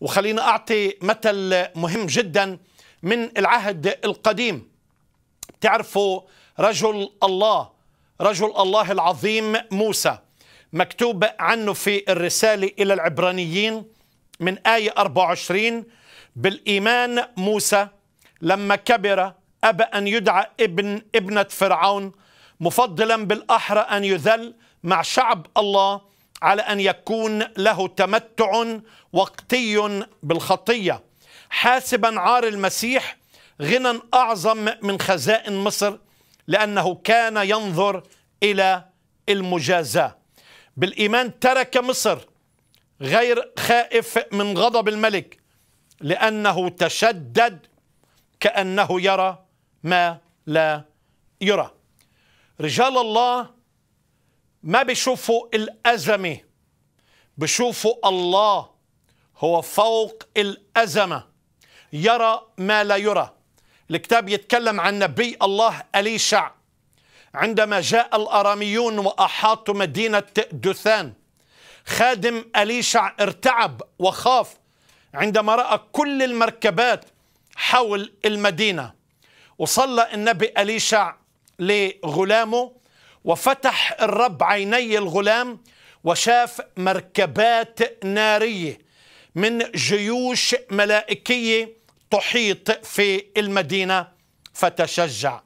وخليني أعطي مثل مهم جدا من العهد القديم تعرفوا رجل الله رجل الله العظيم موسى مكتوب عنه في الرسالة إلى العبرانيين من آية 24 بالإيمان موسى لما كبر أبى أن يدعى ابن ابنة فرعون مفضلا بالأحرى أن يذل مع شعب الله على ان يكون له تمتع وقتي بالخطيه حاسبا عار المسيح غنى اعظم من خزائن مصر لانه كان ينظر الى المجازاه بالايمان ترك مصر غير خائف من غضب الملك لانه تشدد كانه يرى ما لا يرى رجال الله ما بيشوفوا الأزمة بيشوفوا الله هو فوق الأزمة يرى ما لا يرى الكتاب يتكلم عن نبي الله أليشع عندما جاء الأراميون وأحاطوا مدينة دثان خادم أليشع ارتعب وخاف عندما رأى كل المركبات حول المدينة وصلى النبي أليشع لغلامه وفتح الرب عيني الغلام وشاف مركبات ناريه من جيوش ملائكيه تحيط في المدينه فتشجع